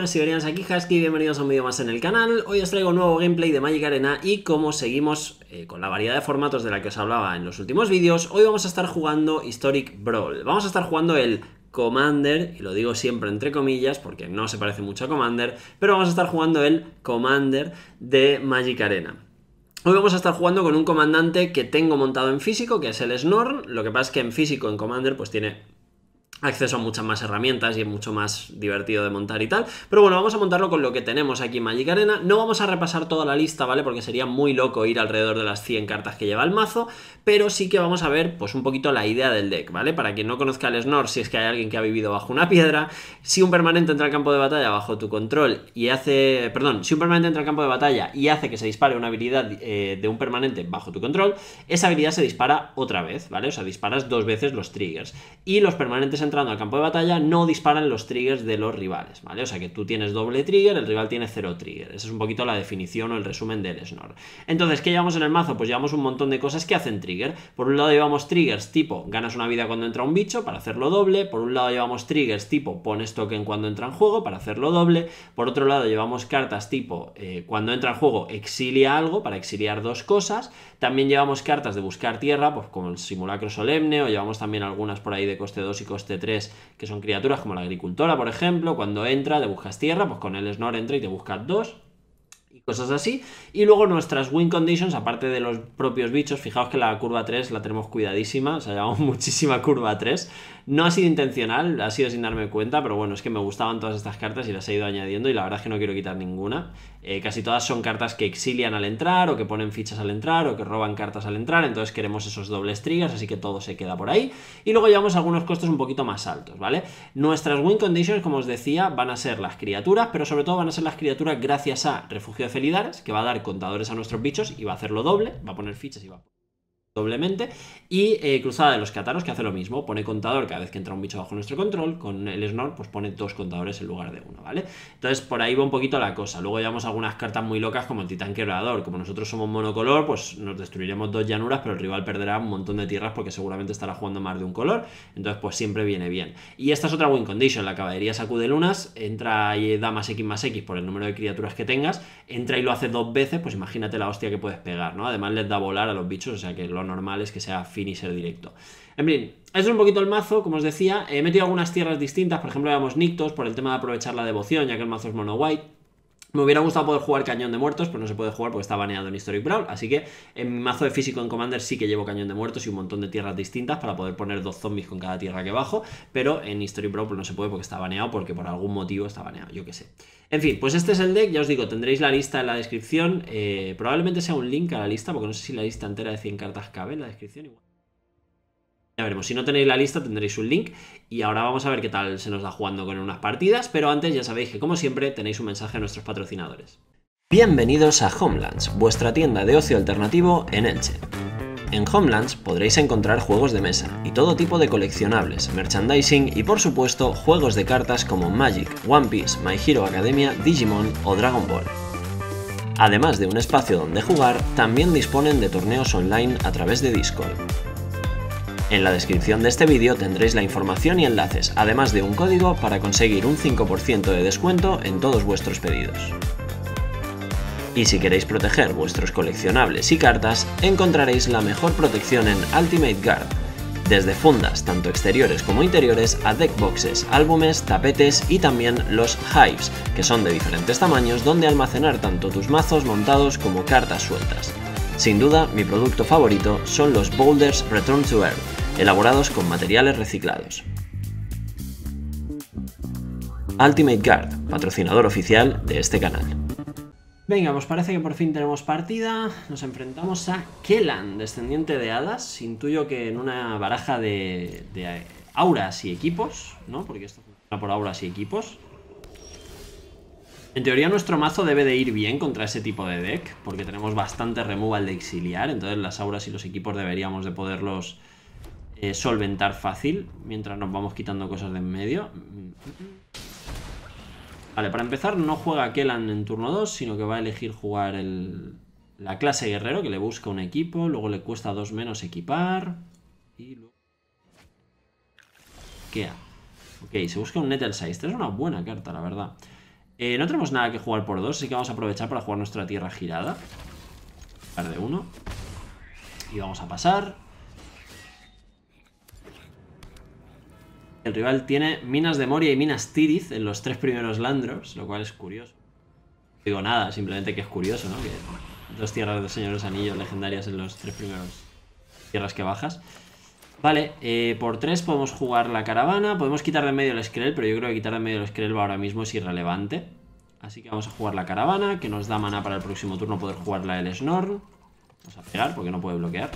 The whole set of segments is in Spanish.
buenas siberianos, aquí Husky, bienvenidos a un vídeo más en el canal. Hoy os traigo un nuevo gameplay de Magic Arena y como seguimos eh, con la variedad de formatos de la que os hablaba en los últimos vídeos, hoy vamos a estar jugando Historic Brawl. Vamos a estar jugando el Commander, y lo digo siempre entre comillas porque no se parece mucho a Commander, pero vamos a estar jugando el Commander de Magic Arena. Hoy vamos a estar jugando con un comandante que tengo montado en físico, que es el Snorn. Lo que pasa es que en físico, en Commander, pues tiene acceso a muchas más herramientas y es mucho más divertido de montar y tal. Pero bueno, vamos a montarlo con lo que tenemos aquí en Magic Arena. No vamos a repasar toda la lista, ¿vale? Porque sería muy loco ir alrededor de las 100 cartas que lleva el mazo, pero sí que vamos a ver pues un poquito la idea del deck, ¿vale? Para quien no conozca el Snor, si es que hay alguien que ha vivido bajo una piedra, si un permanente entra al campo de batalla bajo tu control y hace... Perdón, si un permanente entra al campo de batalla y hace que se dispare una habilidad eh, de un permanente bajo tu control, esa habilidad se dispara otra vez, ¿vale? O sea, disparas dos veces los triggers. Y los permanentes entrando al campo de batalla no disparan los triggers de los rivales, ¿vale? O sea que tú tienes doble trigger, el rival tiene cero trigger. Esa es un poquito la definición o el resumen del Snor. Entonces, ¿qué llevamos en el mazo? Pues llevamos un montón de cosas que hacen trigger. Por un lado llevamos triggers tipo ganas una vida cuando entra un bicho para hacerlo doble. Por un lado llevamos triggers tipo pones token cuando entra en juego para hacerlo doble. Por otro lado llevamos cartas tipo eh, cuando entra en juego exilia algo para exiliar dos cosas. También llevamos cartas de buscar tierra, pues como el simulacro solemne o llevamos también algunas por ahí de coste 2 y coste tres que son criaturas como la agricultora, por ejemplo, cuando entra te buscas tierra, pues con el Snor entra y te buscas dos y cosas así. Y luego nuestras win conditions, aparte de los propios bichos, fijaos que la curva 3 la tenemos cuidadísima, o sea, llevamos muchísima curva 3. No ha sido intencional, ha sido sin darme cuenta, pero bueno, es que me gustaban todas estas cartas y las he ido añadiendo y la verdad es que no quiero quitar ninguna. Eh, casi todas son cartas que exilian al entrar o que ponen fichas al entrar o que roban cartas al entrar, entonces queremos esos dobles trigas, así que todo se queda por ahí. Y luego llevamos algunos costos un poquito más altos, ¿vale? Nuestras win conditions, como os decía, van a ser las criaturas, pero sobre todo van a ser las criaturas gracias a Refugio de Felidares, que va a dar contadores a nuestros bichos y va a hacerlo doble, va a poner fichas y va a doblemente. Y eh, cruzada de los cataros, que hace lo mismo, pone contador cada vez que entra un bicho bajo nuestro control, con el snor pues pone dos contadores en lugar de uno, ¿vale? Entonces por ahí va un poquito la cosa. Luego llevamos algunas cartas muy locas como el titán quebrador, como nosotros somos monocolor, pues nos destruiremos dos llanuras, pero el rival perderá un montón de tierras porque seguramente estará jugando más de un color, entonces pues siempre viene bien. Y esta es otra win condition, la caballería sacude lunas, entra y da más X más X por el número de criaturas que tengas, entra y lo hace dos veces, pues imagínate la hostia que puedes pegar, ¿no? Además les da volar a los bichos, o sea que lo normales normal es que sea finisher directo. En fin, eso es un poquito el mazo, como os decía. Eh, he metido algunas tierras distintas, por ejemplo, veamos Nictos, por el tema de aprovechar la devoción, ya que el mazo es mono white. Me hubiera gustado poder jugar Cañón de Muertos, pero no se puede jugar porque está baneado en Historic Brawl. Así que en mi mazo de físico en Commander sí que llevo Cañón de Muertos y un montón de tierras distintas para poder poner dos zombies con cada tierra que bajo. Pero en Historic Brawl pues, no se puede porque está baneado, porque por algún motivo está baneado, yo qué sé. En fin, pues este es el deck, ya os digo, tendréis la lista en la descripción. Eh, probablemente sea un link a la lista, porque no sé si la lista entera de 100 cartas cabe en la descripción ya veremos, si no tenéis la lista tendréis un link y ahora vamos a ver qué tal se nos da jugando con unas partidas, pero antes ya sabéis que como siempre tenéis un mensaje a nuestros patrocinadores. Bienvenidos a Homelands, vuestra tienda de ocio alternativo en Elche. En Homelands podréis encontrar juegos de mesa y todo tipo de coleccionables, merchandising y por supuesto juegos de cartas como Magic, One Piece, My Hero Academia, Digimon o Dragon Ball. Además de un espacio donde jugar, también disponen de torneos online a través de Discord. En la descripción de este vídeo tendréis la información y enlaces, además de un código para conseguir un 5% de descuento en todos vuestros pedidos. Y si queréis proteger vuestros coleccionables y cartas, encontraréis la mejor protección en Ultimate Guard, desde fundas tanto exteriores como interiores a deckboxes, álbumes, tapetes y también los hives, que son de diferentes tamaños donde almacenar tanto tus mazos montados como cartas sueltas. Sin duda, mi producto favorito son los Boulders Return to Earth, elaborados con materiales reciclados. Ultimate Guard, patrocinador oficial de este canal. Venga, pues parece que por fin tenemos partida. Nos enfrentamos a Kelan, descendiente de hadas. Intuyo que en una baraja de, de auras y equipos, ¿no? Porque esto funciona por auras y equipos. En teoría nuestro mazo debe de ir bien contra ese tipo de deck, porque tenemos bastante removal de exiliar, entonces las auras y los equipos deberíamos de poderlos eh, solventar fácil mientras nos vamos quitando cosas de en medio. Vale, para empezar no juega Kellan en turno 2, sino que va a elegir jugar la clase guerrero que le busca un equipo, luego le cuesta 2 menos equipar y luego... Kea. Ok, se busca un Nether Esta es una buena carta, la verdad. Eh, no tenemos nada que jugar por 2, así que vamos a aprovechar para jugar nuestra tierra girada. Par de 1. Y vamos a pasar. El rival tiene Minas de Moria y Minas Tirith en los tres primeros Landros, lo cual es curioso. No digo nada, simplemente que es curioso, ¿no? Que dos tierras de Señores Anillos legendarias en los tres primeros tierras que bajas. Vale, eh, por tres podemos jugar la caravana, podemos quitar de medio el Skrell, pero yo creo que quitar de medio el Skrell ahora mismo es irrelevante. Así que vamos a jugar la caravana, que nos da mana para el próximo turno poder jugar la del Snor. Vamos a pegar porque no puede bloquear.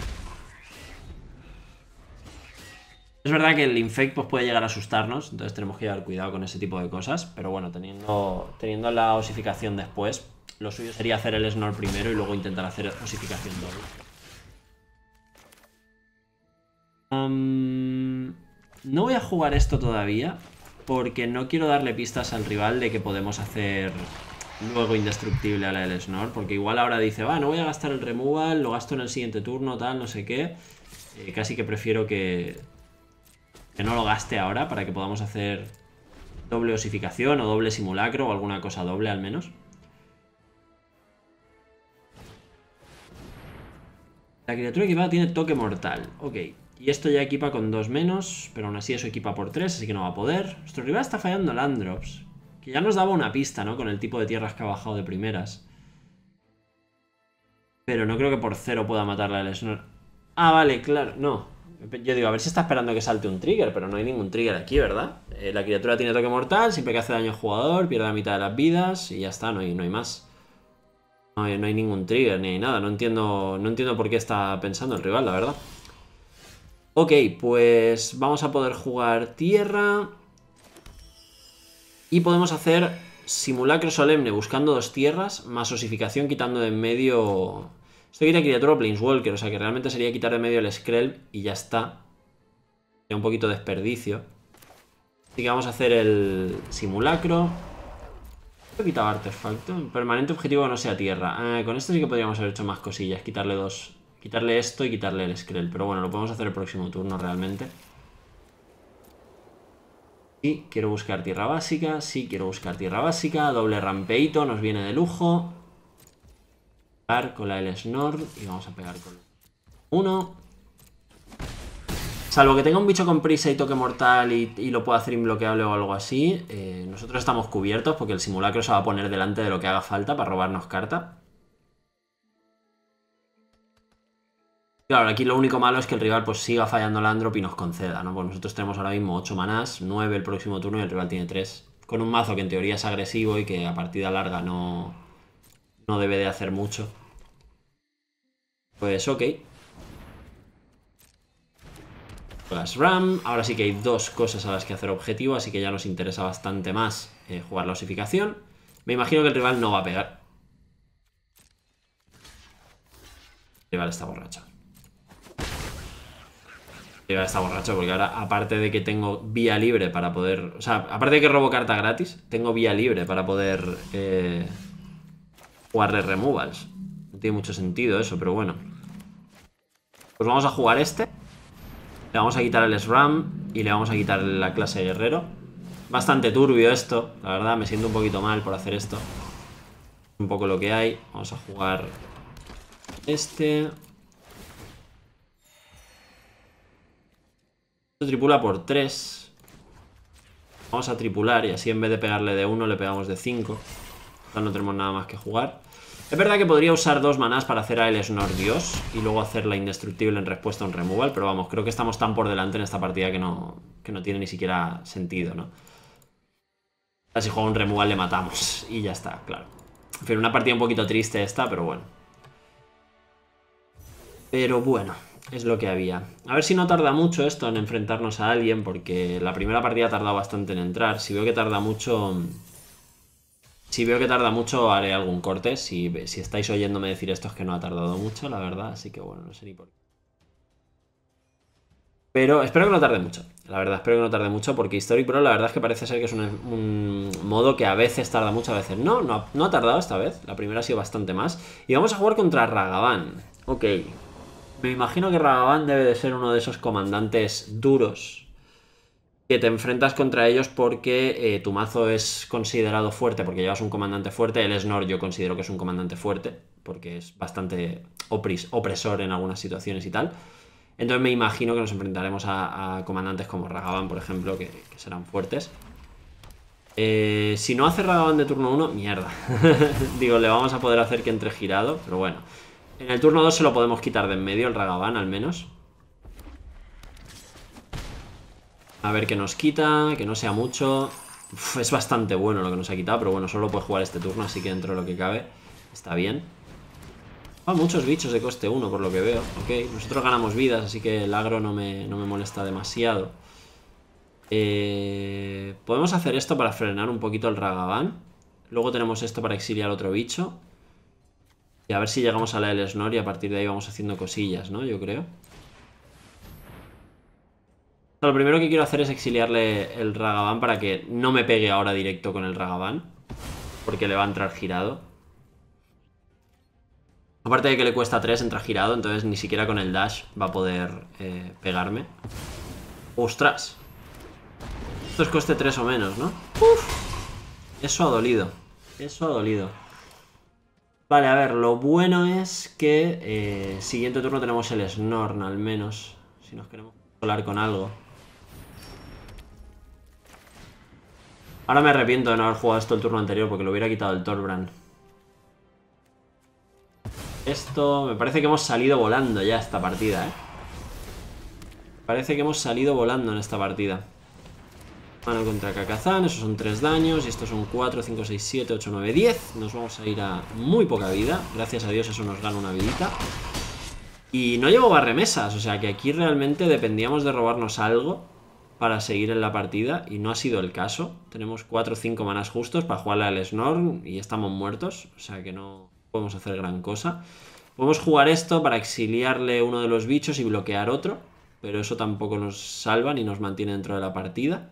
Es verdad que el infect pues, puede llegar a asustarnos, entonces tenemos que llevar cuidado con ese tipo de cosas, pero bueno, teniendo, teniendo la osificación después, lo suyo sería hacer el snore primero y luego intentar hacer osificación doble. no voy a jugar esto todavía, porque no quiero darle pistas al rival de que podemos hacer luego indestructible a la del porque igual ahora dice, va, no voy a gastar el removal, lo gasto en el siguiente turno, tal, no sé qué. Eh, casi que prefiero que que no lo gaste ahora para que podamos hacer doble osificación o doble simulacro o alguna cosa doble al menos. La criatura equipada tiene toque mortal. Ok. Y esto ya equipa con dos menos, pero aún así eso equipa por tres, así que no va a poder. Nuestro rival está fallando Landrops, que ya nos daba una pista, ¿no? Con el tipo de tierras que ha bajado de primeras. Pero no creo que por cero pueda matarla el Snor. Ah, vale, claro, no. Yo digo, a ver si está esperando que salte un trigger, pero no hay ningún trigger aquí, ¿verdad? Eh, la criatura tiene toque mortal, siempre que hace daño al jugador, pierde la mitad de las vidas y ya está, no hay, no hay más. No hay, ningún trigger ni hay nada, no entiendo, no entiendo por qué está pensando el rival, la verdad. Ok, pues vamos a poder jugar tierra. Y podemos hacer simulacro solemne buscando dos tierras, más osificación quitando de en medio esto quita criatura Planeswalker, o sea que realmente sería quitar de medio el Skrell y ya está. Sería un poquito desperdicio. Así que vamos a hacer el simulacro. He quitado artefacto. Permanente objetivo no sea tierra. Ah, con esto sí que podríamos haber hecho más cosillas. Quitarle dos. Quitarle esto y quitarle el Skrell. Pero bueno, lo podemos hacer el próximo turno realmente. Sí, quiero buscar tierra básica. Sí, quiero buscar tierra básica. Doble rampeito, nos viene de lujo con la l Snor y vamos a pegar con uno Salvo que tenga un bicho con prisa y toque mortal y, lo pueda hacer inbloqueable o algo así, eh, nosotros estamos cubiertos porque el simulacro se va a poner delante de lo que haga falta para robarnos carta. Claro, aquí lo único malo es que el rival pues siga fallando la Androp y nos conceda, ¿no? Pues nosotros tenemos ahora mismo 8 manás, 9 el próximo turno y el rival tiene 3. Con un mazo que en teoría es agresivo y que a partida larga no, no debe de hacer mucho. Pues ok. Las RAM. Ahora sí que hay dos cosas a las que hacer objetivo, así que ya nos interesa bastante más eh, jugar la osificación. Me imagino que el rival no va a pegar. El rival está borracho. El rival está borracho porque ahora, aparte de que tengo vía libre para poder... O sea, aparte de que robo carta gratis, tengo vía libre para poder... Eh, jugarle removals No tiene mucho sentido eso, pero bueno. Pues vamos a jugar este. Le vamos a quitar el SRAM y le vamos a quitar la clase de guerrero. Bastante turbio esto, la verdad, me siento un poquito mal por hacer esto. Un poco lo que hay. Vamos a jugar este. Esto tripula por 3. Vamos a tripular y así en vez de pegarle de 1 le pegamos de 5 no tenemos nada más que jugar. Es verdad que podría usar dos manás para hacer a el Snor Dios y luego hacerla indestructible en respuesta a un removal, pero vamos, creo que estamos tan por delante en esta partida que no, que no tiene ni siquiera sentido, ¿no? Si juega un removal le matamos y ya está, claro. En fin, una partida un poquito triste esta, pero bueno. Pero bueno, es lo que había. A ver si no tarda mucho esto en enfrentarnos a alguien, porque la primera partida ha tardado bastante en entrar. Si veo que tarda mucho si veo que tarda mucho, haré algún corte. Si, estáis oyéndome decir esto, es que no ha tardado mucho, la verdad. Así que bueno, no sé ni por qué. Pero espero que no tarde mucho. La verdad, espero que no tarde mucho porque Historic Pro la verdad es que parece ser que es un, modo que a veces tarda mucho, a veces no. No ha, no ha, tardado esta vez. La primera ha sido bastante más. Y vamos a jugar contra Ragavan. Ok. Me imagino que Ragavan debe de ser uno de esos comandantes duros que te enfrentas contra ellos porque eh, tu mazo es considerado fuerte, porque llevas un comandante fuerte. El Snor yo considero que es un comandante fuerte, porque es bastante opresor en algunas situaciones y tal. Entonces me imagino que nos enfrentaremos a, comandantes como Ragavan, por ejemplo, que, serán fuertes. Eh, si no hace Ragavan de turno 1, mierda. Digo, le vamos a poder hacer que entre girado, pero bueno. En el turno 2 se lo podemos quitar de en medio el Ragavan, al menos. A ver qué nos quita, que no sea mucho. es bastante bueno lo que nos ha quitado, pero bueno, solo puede jugar este turno, así que dentro de lo que cabe está bien. Ah, muchos bichos de coste 1, por lo que veo. Ok, nosotros ganamos vidas, así que el agro no me, molesta demasiado. Eh, podemos hacer esto para frenar un poquito el Ragavan. Luego tenemos esto para exiliar otro bicho. Y a ver si llegamos a la del Snor y a partir de ahí vamos haciendo cosillas, ¿no? Yo creo lo primero que quiero hacer es exiliarle el Ragaban para que no me pegue ahora directo con el Ragaban Porque le va a entrar girado. Aparte de que le cuesta 3 Entra girado, entonces ni siquiera con el dash va a poder eh, pegarme. ¡Ostras! Esto es coste 3 o menos, ¿no? ¡Uf! Eso ha dolido. Eso ha dolido. Vale, a ver, lo bueno es que eh, siguiente turno tenemos el Snorn al menos. Si nos queremos colar con algo. Ahora me arrepiento de no haber jugado esto el turno anterior porque lo hubiera quitado el Torbrand. Esto... Me parece que hemos salido volando ya esta partida, ¿eh? Parece que hemos salido volando en esta partida. Mano contra Kakazan, esos son 3 daños y estos son 4, 5, 6, 7, 8, 9, 10. Nos vamos a ir a muy poca vida. Gracias a Dios eso nos gana una vidita. Y no llevo barremesas, o sea que aquí realmente dependíamos de robarnos algo para seguir en la partida y no ha sido el caso. Tenemos 4 o 5 manas justos para jugarle al snor y estamos muertos, o sea que no podemos hacer gran cosa. Podemos jugar esto para exiliarle uno de los bichos y bloquear otro, pero eso tampoco nos salva ni nos mantiene dentro de la partida.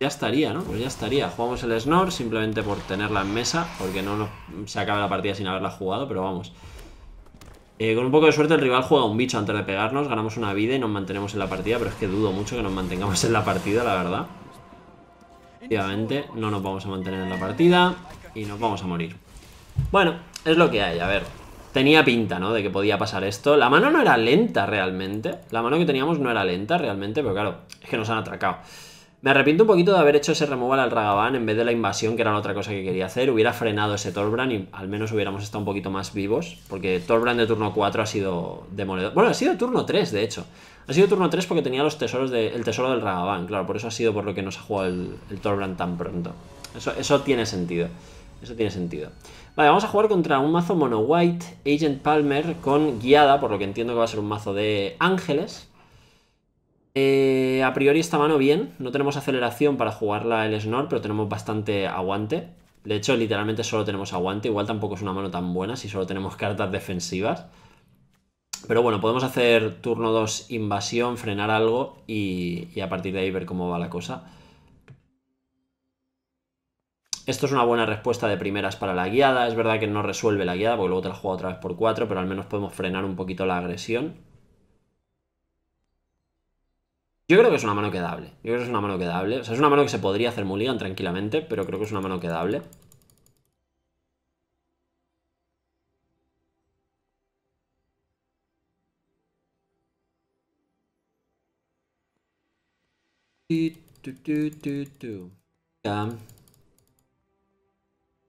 Ya estaría, ¿no? Pues ya estaría. Jugamos el Snor simplemente por tenerla en mesa, porque no se acaba la partida sin haberla jugado, pero vamos. Eh, con un poco de suerte el rival juega un bicho antes de pegarnos, ganamos una vida y nos mantenemos en la partida, pero es que dudo mucho que nos mantengamos en la partida, la verdad. Efectivamente, no nos vamos a mantener en la partida y nos vamos a morir. Bueno, es lo que hay, a ver. Tenía pinta, ¿no? De que podía pasar esto. La mano no era lenta realmente. La mano que teníamos no era lenta realmente, pero claro, es que nos han atracado. Me arrepiento un poquito de haber hecho ese removal al Ragavan en vez de la invasión, que era la otra cosa que quería hacer. Hubiera frenado ese Torbran y al menos hubiéramos estado un poquito más vivos, porque Torbran de turno 4 ha sido demoledor. Bueno, ha sido turno 3, de hecho. Ha sido turno 3 porque tenía los tesoros el tesoro del Ragavan, claro, por eso ha sido por lo que nos ha jugado el, el tan pronto. Eso, eso tiene sentido. Eso tiene sentido. Vale, vamos a jugar contra un mazo mono white, Agent Palmer, con guiada, por lo que entiendo que va a ser un mazo de ángeles. Eh, a priori esta mano bien, no tenemos aceleración para jugarla el Snor, pero tenemos bastante aguante. De hecho, literalmente solo tenemos aguante, igual tampoco es una mano tan buena si solo tenemos cartas defensivas. Pero bueno, podemos hacer turno 2 invasión, frenar algo y, a partir de ahí ver cómo va la cosa. Esto es una buena respuesta de primeras para la guiada. Es verdad que no resuelve la guiada, porque luego te la juega otra vez por 4, pero al menos podemos frenar un poquito la agresión. Yo creo que es una mano quedable. Yo creo que es una mano quedable. O sea, es una mano que se podría hacer mulligan tranquilamente, pero creo que es una mano quedable.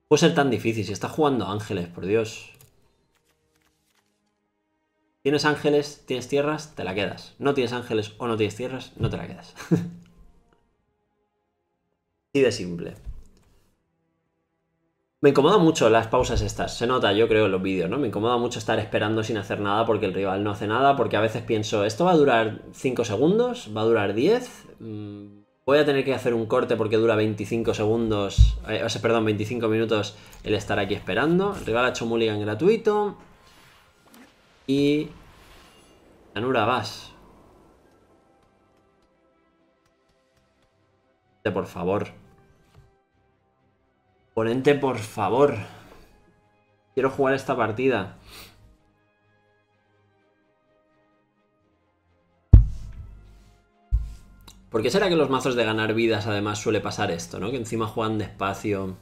Puede ser tan difícil si está jugando Ángeles, por Dios. Tienes ángeles, tienes tierras, te la quedas. No tienes ángeles o no tienes tierras, no te la quedas. Y de simple. Me incomoda mucho las pausas estas, se nota yo creo en los vídeos, ¿no? Me incomoda mucho estar esperando sin hacer nada porque el rival no hace nada, porque a veces pienso, esto va a durar 5 segundos, va a durar 10, mm, voy a tener que hacer un corte porque dura 25 segundos, eh, perdón, 25 minutos el estar aquí esperando, el rival ha hecho mulligan gratuito, y... Anura vas. Por favor. Ponente, por favor. Quiero jugar esta partida. ¿Por qué será que los mazos de ganar vidas además suele pasar esto, no? Que encima juegan despacio,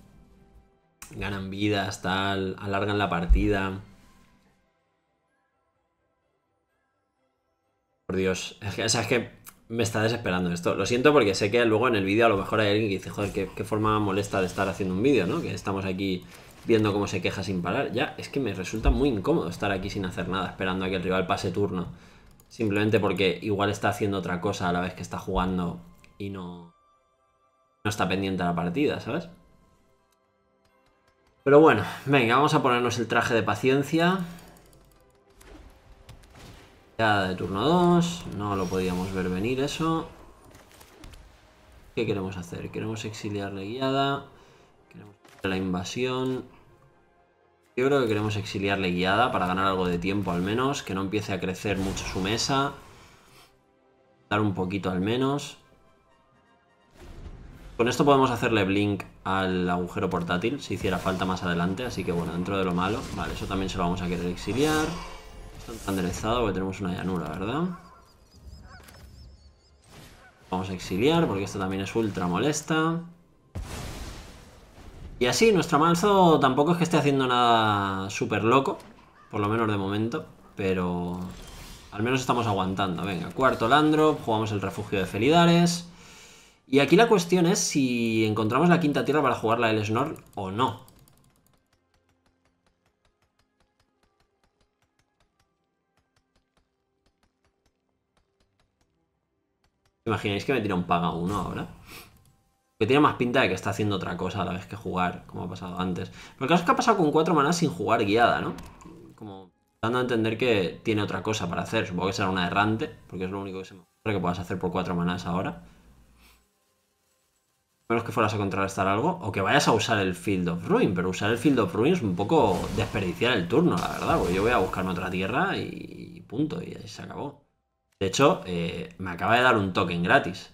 ganan vidas, tal, alargan la partida. Por Dios. Es que, me está desesperando esto. Lo siento porque sé que luego en el vídeo a lo mejor hay alguien que dice, joder, qué, forma molesta de estar haciendo un vídeo, ¿no? Que estamos aquí viendo cómo se queja sin parar. Ya, es que me resulta muy incómodo estar aquí sin hacer nada, esperando a que el rival pase turno. Simplemente porque igual está haciendo otra cosa a la vez que está jugando y no, no está pendiente a la partida, ¿sabes? Pero bueno, venga, vamos a ponernos el traje de paciencia. Queda de turno 2. No lo podíamos ver venir eso. ¿Qué queremos hacer? Queremos exiliarle guiada. Queremos la invasión. Yo creo que queremos exiliarle guiada para ganar algo de tiempo al menos. Que no empiece a crecer mucho su mesa. Dar un poquito al menos. Con esto podemos hacerle blink al agujero portátil si hiciera falta más adelante. Así que bueno, dentro de lo malo. Vale, eso también se lo vamos a querer exiliar tan enderezado porque tenemos una llanura, ¿verdad? Vamos a exiliar porque esto también es ultra molesta. Y así, nuestro manzo tampoco es que esté haciendo nada súper loco, por lo menos de momento, pero al menos estamos aguantando. Venga, cuarto Landro, jugamos el refugio de Felidares. Y aquí la cuestión es si encontramos la quinta tierra para jugar la del Snor o no. imagináis que me tira un paga uno ahora? Que tiene más pinta de que está haciendo otra cosa a la vez que jugar, como ha pasado antes. Pero que pasa es que ha pasado con 4 manas sin jugar guiada, ¿no? Como dando a entender que tiene otra cosa para hacer. Supongo que será una errante, porque es lo único que se me ocurre que puedas hacer por 4 manas ahora. Menos que fueras a contrarrestar algo, o que vayas a usar el Field of Ruin, pero usar el Field of Ruin es un poco desperdiciar el turno, la verdad, porque yo voy a buscarme otra tierra y punto, y ahí se acabó. De hecho, eh, me acaba de dar un token gratis.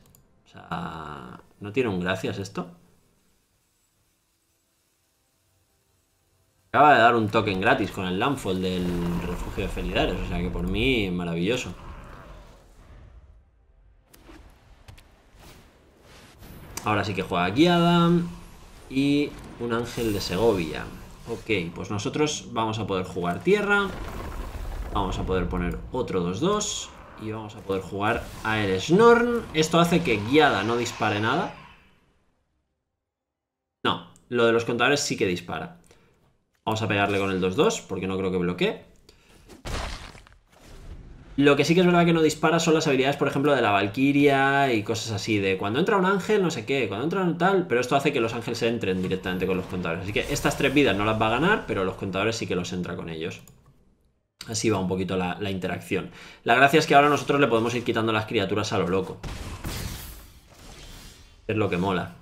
O sea, ¿no tiene un gracias esto? Acaba de dar un token gratis con el landfall del refugio de Felidares, o sea que por mí maravilloso. Ahora sí que juega aquí Adam. y un ángel de Segovia. Ok, pues nosotros vamos a poder jugar tierra. Vamos a poder poner otro 2-2. Y vamos a poder jugar a el Snorn. Esto hace que guiada no dispare nada. No, lo de los contadores sí que dispara. Vamos a pegarle con el 2-2 porque no creo que bloquee. Lo que sí que es verdad que no dispara son las habilidades, por ejemplo, de la Valkyria y cosas así, de cuando entra un ángel, no sé qué, cuando entra un tal, pero esto hace que los ángeles entren directamente con los contadores. Así que estas tres vidas no las va a ganar, pero los contadores sí que los entra con ellos. Así va un poquito la, interacción. La gracia es que ahora nosotros le podemos ir quitando las criaturas a lo loco. Es lo que mola.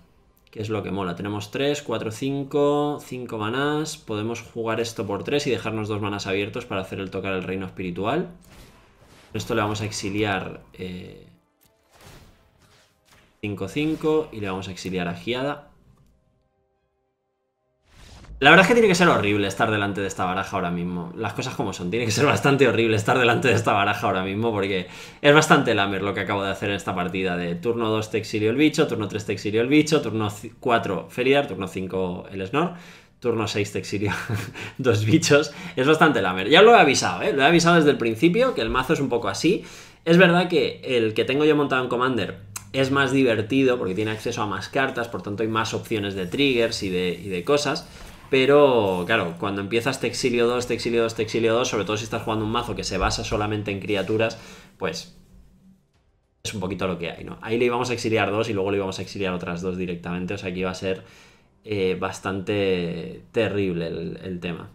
qué es lo que mola. Tenemos 3, 4, 5, 5 manás. Podemos jugar esto por 3 y dejarnos dos manás abiertos para hacer el tocar el reino espiritual. Esto le vamos a exiliar 5-5 eh, y le vamos a exiliar a Giada. La verdad es que tiene que ser horrible estar delante de esta baraja ahora mismo. Las cosas como son, tiene que ser bastante horrible estar delante de esta baraja ahora mismo porque es bastante lamer lo que acabo de hacer en esta partida de turno 2 te exilio el bicho, turno 3 te exilio el bicho, turno 4 feridar, turno 5 el Snor, turno 6 te exilio dos bichos. Es bastante lamer. Ya lo he avisado, ¿eh? lo he avisado desde el principio que el mazo es un poco así. Es verdad que el que tengo yo montado en Commander es más divertido porque tiene acceso a más cartas, por tanto hay más opciones de triggers y de, y de cosas pero claro, cuando empiezas te exilio 2, te exilio 2, te exilio 2, sobre todo si estás jugando un mazo que se basa solamente en criaturas, pues es un poquito lo que hay, ¿no? Ahí le íbamos a exiliar dos y luego le íbamos a exiliar otras dos directamente, o sea que iba a ser eh, bastante terrible el, el tema.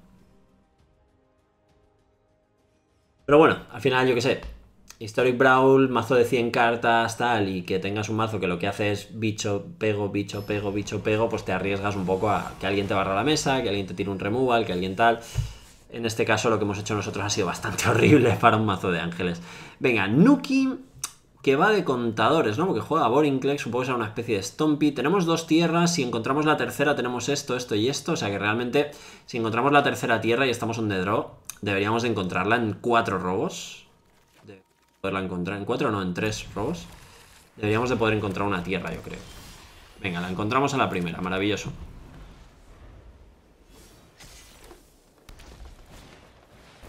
Pero bueno, al final yo qué sé, Historic Brawl, mazo de 100 cartas, tal, y que tengas un mazo que lo que hace es bicho, pego, bicho, pego, bicho, pego, pues te arriesgas un poco a que alguien te barra la mesa, que alguien te tire un removal, que alguien tal. En este caso lo que hemos hecho nosotros ha sido bastante horrible para un mazo de ángeles. Venga, Nuki, que va de contadores, ¿no? Porque juega Boring Clex, supongo que es una especie de Stompy. Tenemos dos tierras, si encontramos la tercera tenemos esto, esto y esto. O sea que realmente, si encontramos la tercera tierra y estamos en the draw, deberíamos encontrarla en cuatro robos poderla encontrar. En cuatro no, en tres robos. Deberíamos de poder encontrar una tierra, yo creo. Venga, la encontramos a la primera. Maravilloso.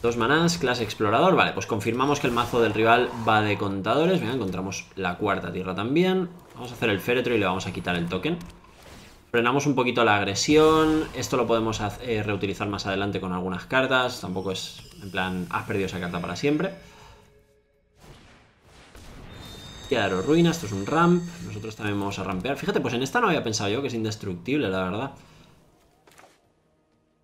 Dos manás, clase explorador. Vale, pues confirmamos que el mazo del rival va de contadores. Venga, encontramos la cuarta tierra también. Vamos a hacer el féretro y le vamos a quitar el token. Frenamos un poquito la agresión. Esto lo podemos eh, reutilizar más adelante con algunas cartas. Tampoco es en plan, has perdido esa carta para siempre. Claro, ruinas. esto es un ramp. Nosotros también vamos a rampear. Fíjate, pues en esta no había pensado yo que es indestructible, la verdad.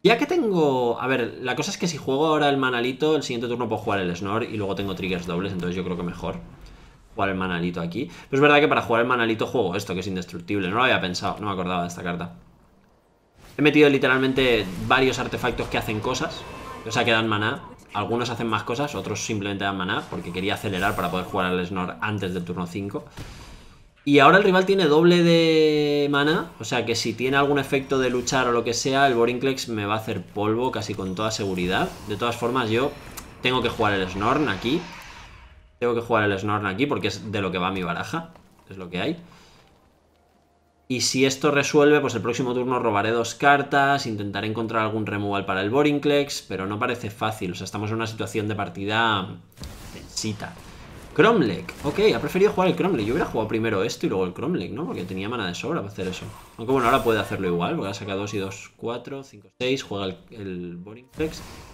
Ya que tengo... A ver, la cosa es que si juego ahora el manalito, el siguiente turno puedo jugar el snor y luego tengo triggers dobles, entonces yo creo que mejor jugar el manalito aquí. Pero es verdad que para jugar el manalito juego esto, que es indestructible. No lo había pensado, no me acordaba de esta carta. He metido literalmente varios artefactos que hacen cosas, o sea, que dan maná. Algunos hacen más cosas, otros simplemente dan maná, porque quería acelerar para poder jugar al Snor antes del turno 5. Y ahora el rival tiene doble de mana, o sea que si tiene algún efecto de luchar o lo que sea, el Borinclex me va a hacer polvo casi con toda seguridad. De todas formas, yo tengo que jugar el Snorn aquí. Tengo que jugar el Snorn aquí porque es de lo que va mi baraja, es lo que hay. Y si esto resuelve, pues el próximo turno robaré dos cartas, intentaré encontrar algún removal para el Borinclex, pero no parece fácil, o sea, estamos en una situación de partida tensita. Cromlech, ok, ha preferido jugar el Cromlek. yo hubiera jugado primero esto y luego el Cromlech, ¿no? Porque tenía mana de sobra para hacer eso. Aunque bueno, ahora puede hacerlo igual, porque ha sacado 2 y 2, 4, 5, 6, juega el, el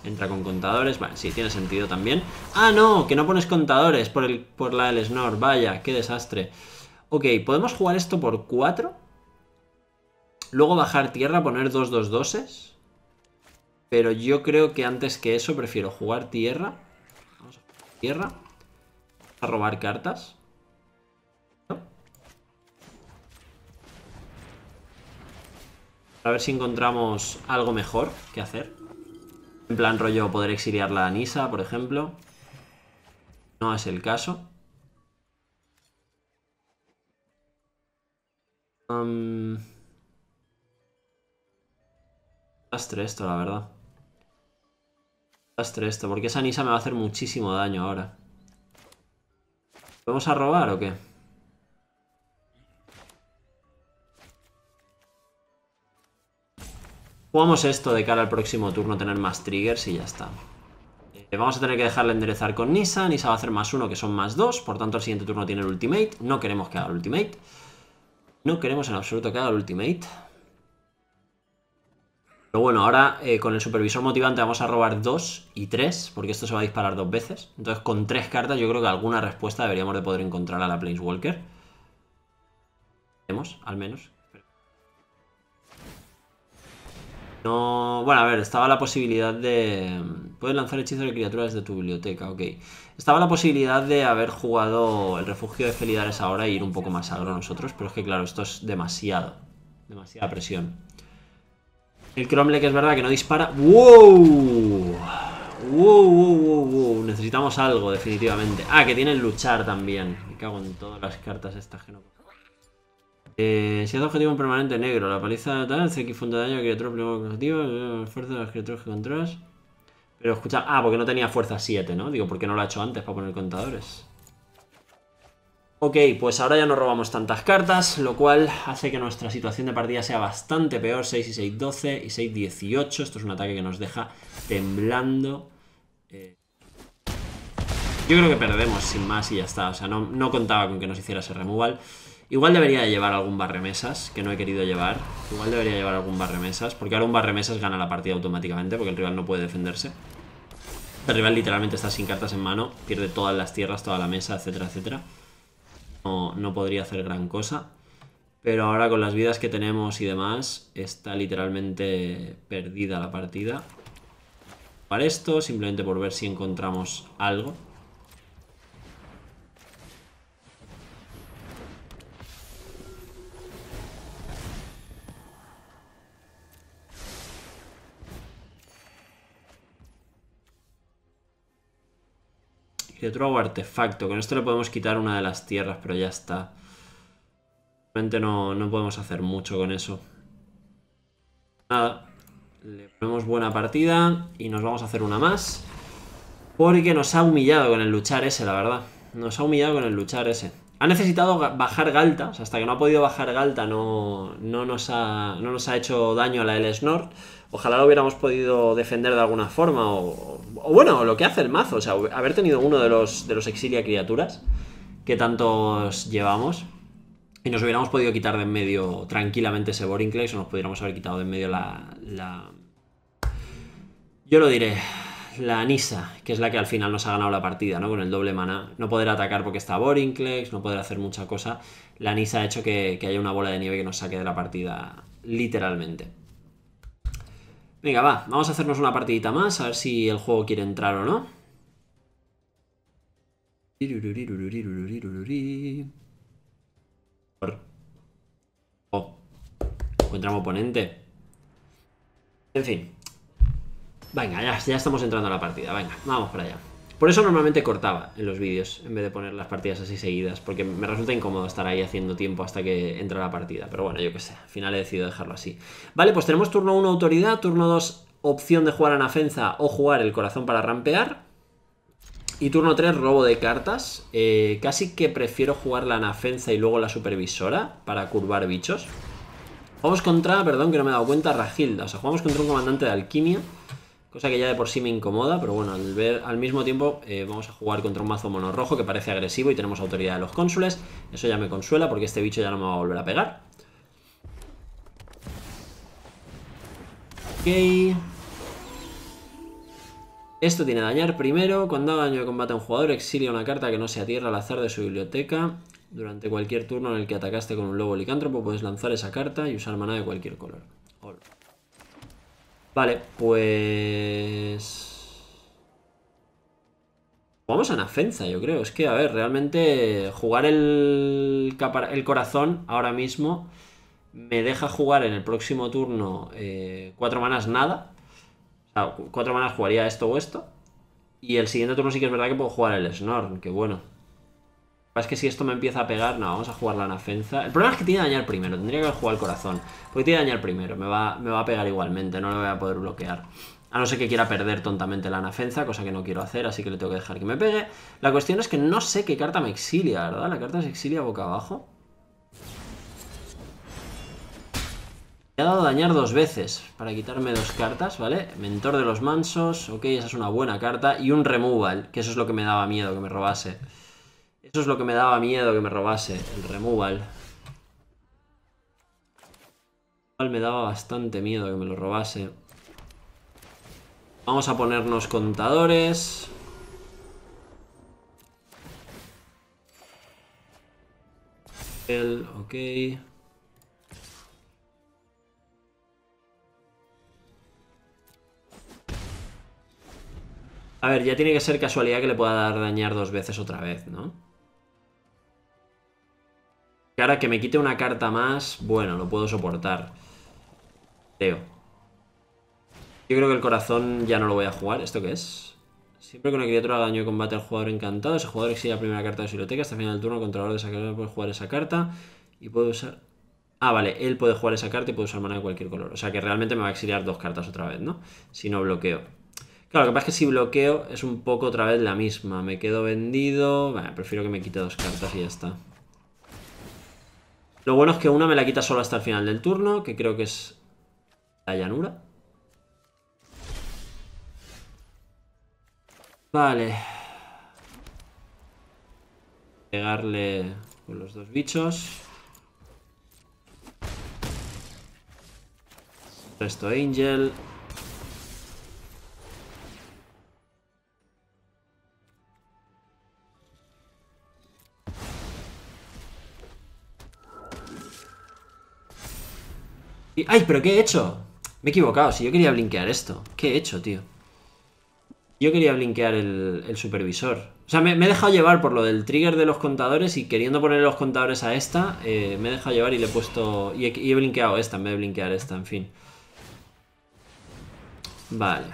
entra con contadores, vale, sí, tiene sentido también. ¡Ah, no! Que no pones contadores por, el, por la del Snor, vaya, qué desastre. Ok, ¿podemos jugar esto por 4? Luego bajar tierra, poner dos 2 doses. Pero yo creo que antes que eso prefiero jugar tierra. Vamos a jugar tierra. A robar cartas. ¿No? A ver si encontramos algo mejor que hacer. En plan rollo poder exiliar la Nisa por ejemplo. No es el caso. Um... Astre esto, la verdad. Astre esto, porque esa Nisa me va a hacer muchísimo daño ahora. ¿Vamos a robar o qué? Jugamos esto de cara al próximo turno, tener más triggers y ya está. Eh, vamos a tener que dejarle enderezar con Nisa. Nisa va a hacer más uno, que son más dos. Por tanto, el siguiente turno tiene el ultimate. No queremos que haga el ultimate. No queremos en absoluto que haga el ultimate bueno, ahora eh, con el supervisor motivante vamos a robar dos y tres, porque esto se va a disparar dos veces. Entonces con tres cartas yo creo que alguna respuesta deberíamos de poder encontrar a la Planeswalker. Vemos, al menos. No... Bueno, a ver, estaba la posibilidad de... Mm, puedes lanzar hechizos de criaturas de tu biblioteca, ok. Estaba la posibilidad de haber jugado el refugio de Felidares ahora e ir un poco más agro nosotros, pero es que claro, esto es demasiado. Demasiada presión. El que es verdad que no dispara. ¡Wow! ¡Wow, wow, wow, Necesitamos algo, definitivamente. Ah, que tienen luchar también. Me cago en todas las cartas estas que no... Eh, si hace objetivo un permanente negro, la paliza tal, CX funda daño que criaturas objetivo, eh, fuerza de las criaturas que controlas. Pero escucha, ah, porque no tenía fuerza 7, ¿no? Digo, ¿por qué no lo ha hecho antes para poner contadores. Ok, pues ahora ya no robamos tantas cartas, lo cual hace que nuestra situación de partida sea bastante peor. 6 y 6, 12 y 6, 18. Esto es un ataque que nos deja temblando. Eh, yo creo que perdemos sin más y ya está. O sea, no, no contaba con que nos hiciera ese removal. Igual debería llevar algún barremesas, que no he querido llevar. Igual debería llevar algún barremesas, porque ahora un barremesas gana la partida automáticamente, porque el rival no puede defenderse. El rival literalmente está sin cartas en mano, pierde todas las tierras, toda la mesa, etcétera, etcétera no, podría hacer gran cosa. Pero ahora con las vidas que tenemos y demás, está literalmente perdida la partida. Para esto, simplemente por ver si encontramos algo. Y otro otro artefacto. Con esto le podemos quitar una de las tierras, pero ya está. Realmente no, podemos hacer mucho con eso. Nada. Le ponemos buena partida y nos vamos a hacer una más. Porque nos ha humillado con el luchar ese, la verdad. Nos ha humillado con el luchar ese. Ha necesitado bajar Galta. O sea, hasta que no ha podido bajar Galta no, no, nos, ha, no nos ha hecho daño a la L.Snor. snort ojalá lo hubiéramos podido defender de alguna forma. O, bueno, lo que hace el mazo, o sea, haber tenido uno de los, de los Exilia Criaturas que tantos llevamos. Y nos hubiéramos podido quitar de en medio tranquilamente ese Boring o nos pudiéramos haber quitado de en medio la, Yo lo diré. La Anisa, que es la que al final nos ha ganado la partida, ¿no? Con el doble mana No poder atacar porque está Boring no poder hacer mucha cosa. La Nisa ha hecho que haya una bola de nieve que nos saque de la partida, literalmente. Venga, va, vamos a hacernos una partidita más, a ver si el juego quiere entrar o no. Oh, encontramos oponente. En fin. Venga, ya, ya estamos entrando a la partida. Venga, vamos para allá. Por eso normalmente cortaba en los vídeos, en vez de poner las partidas así seguidas, porque me resulta incómodo estar ahí haciendo tiempo hasta que entra la partida. Pero bueno, yo qué sé, al final he decidido dejarlo así. Vale, pues tenemos turno 1 autoridad, turno 2 opción de jugar Nafenza o jugar el corazón para rampear. Y turno 3, robo de cartas. Eh, casi que prefiero jugar la Nafenza y luego la supervisora para curvar bichos. Vamos contra, perdón que no me he dado cuenta, Ragilda. O sea, jugamos contra un comandante de alquimia. Cosa que ya de por sí me incomoda, pero bueno, al ver al mismo tiempo eh, vamos a jugar contra un mazo mono rojo que parece agresivo y tenemos autoridad de los cónsules. Eso ya me consuela porque este bicho ya no me va a volver a pegar. Ok. Esto tiene dañar primero. Cuando haga daño de combate a un jugador, exilia una carta que no sea tierra al azar de su biblioteca. Durante cualquier turno en el que atacaste con un lobo licántropo, puedes lanzar esa carta y usar maná de cualquier color. Vale, pues... vamos a Nafenza, yo creo. Es que, a ver, realmente jugar el, el corazón ahora mismo me deja jugar en el próximo turno eh, cuatro manas nada. O sea, cuatro manas jugaría esto o esto. Y el siguiente turno sí que es verdad que puedo jugar el Snorn, que bueno. Es que si esto me empieza a pegar, no, vamos a jugar la anafenza. El problema es que tiene que dañar primero, tendría que haber jugado el corazón. Porque tiene que dañar primero, me va, me va a pegar igualmente, no lo voy a poder bloquear. A no ser que quiera perder tontamente la anafenza, cosa que no quiero hacer, así que le tengo que dejar que me pegue. La cuestión es que no sé qué carta me exilia, ¿verdad? La carta se exilia boca abajo. Me ha dado dañar dos veces para quitarme dos cartas, ¿vale? Mentor de los mansos, ok, esa es una buena carta. Y un removal, que eso es lo que me daba miedo, que me robase. Eso es lo que me daba miedo que me robase, el removal. Me daba bastante miedo que me lo robase. Vamos a ponernos contadores. El, ok. A ver, ya tiene que ser casualidad que le pueda dar dañar dos veces otra vez, ¿no? Que ahora que me quite una carta más, bueno, lo puedo soportar. Creo. Yo creo que el corazón ya no lo voy a jugar. ¿Esto qué es? Siempre que una criatura haga daño de combate al jugador encantado, ese jugador exige la primera carta de su biblioteca. Hasta el final del turno, el controlador de esa carta puede jugar esa carta. Y puede usar... Ah, vale, él puede jugar esa carta y puede usar mana de cualquier color. O sea que realmente me va a exiliar dos cartas otra vez, ¿no? Si no bloqueo. Claro, lo que pasa es que si bloqueo es un poco otra vez la misma. Me quedo vendido... Bueno, prefiero que me quite dos cartas y ya está. Lo bueno es que una me la quita solo hasta el final del turno, que creo que es la llanura. Vale. Pegarle con los dos bichos. Resto Angel. ¡Ay, pero qué he hecho! Me he equivocado, si yo quería blinquear esto. ¿Qué he hecho, tío? Yo quería blinquear el, supervisor. O sea, me, he dejado llevar por lo del trigger de los contadores y queriendo poner los contadores a esta, eh, me he dejado llevar y le he puesto... Y he, y he blinqueado esta en vez de blinquear esta, en fin. Vale.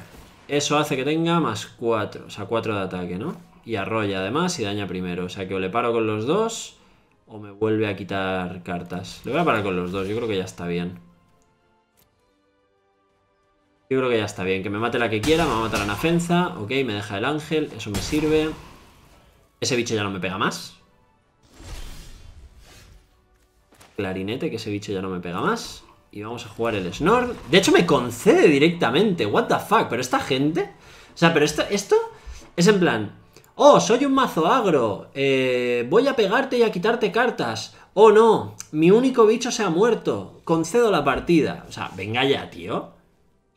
Eso hace que tenga más 4, o sea, 4 de ataque, ¿no? Y arrolla además y daña primero. O sea, que o le paro con los dos o me vuelve a quitar cartas. Le voy a parar con los dos, yo creo que ya está bien. Yo creo que ya está bien. Que me mate la que quiera, me va a matar a Nafenza. Ok, me deja el ángel, eso me sirve. Ese bicho ya no me pega más. Clarinete, que ese bicho ya no me pega más. Y vamos a jugar el Snord De hecho, me concede directamente. What the fuck, pero esta gente... O sea, pero esto, esto es en plan... Oh, soy un mazo agro. Eh, voy a pegarte y a quitarte cartas. Oh, no. Mi único bicho se ha muerto. Concedo la partida. O sea, venga ya, tío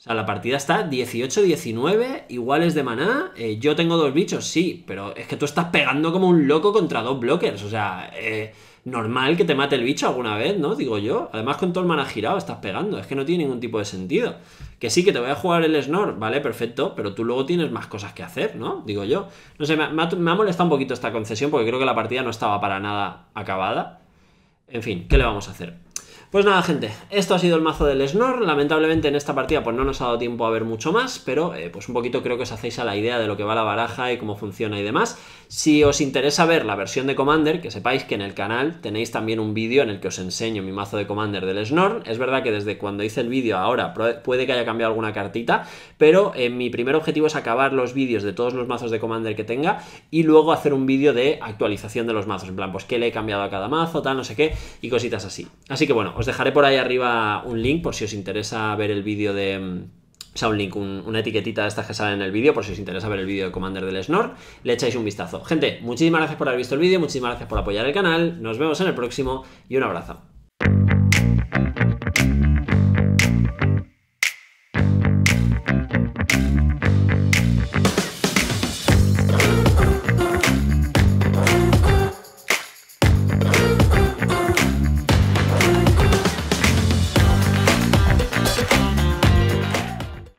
sea, la partida está 18-19, iguales de maná. Eh, yo tengo dos bichos, sí, pero es que tú estás pegando como un loco contra dos blockers. O sea, eh, normal que te mate el bicho alguna vez, ¿no? Digo yo. Además, con todo el maná girado estás pegando. Es que no tiene ningún tipo de sentido. Que sí, que te voy a jugar el Snor, vale, perfecto, pero tú luego tienes más cosas que hacer, ¿no? Digo yo. No sé, me ha molestado un poquito esta concesión porque creo que la partida no estaba para nada acabada. En fin, ¿qué le vamos a hacer? Pues nada, gente, esto ha sido el mazo del Snor. Lamentablemente en esta partida pues no nos ha dado tiempo a ver mucho más, pero eh, pues un poquito creo que os hacéis a la idea de lo que va la baraja y cómo funciona y demás. Si os interesa ver la versión de Commander, que sepáis que en el canal tenéis también un vídeo en el que os enseño mi mazo de Commander del Snor. Es verdad que desde cuando hice el vídeo ahora puede que haya cambiado alguna cartita, pero eh, mi primer objetivo es acabar los vídeos de todos los mazos de Commander que tenga y luego hacer un vídeo de actualización de los mazos, en plan, pues qué le he cambiado a cada mazo, tal, no sé qué, y cositas así. Así que bueno, os dejaré por ahí arriba un link por si os interesa ver el vídeo de... Mm, o sea, un link, una etiquetita de estas que salen en el vídeo, por si os interesa ver el vídeo de Commander del Snor, le echáis un vistazo. Gente, muchísimas gracias por haber visto el vídeo, muchísimas gracias por apoyar el canal, nos vemos en el próximo y un abrazo.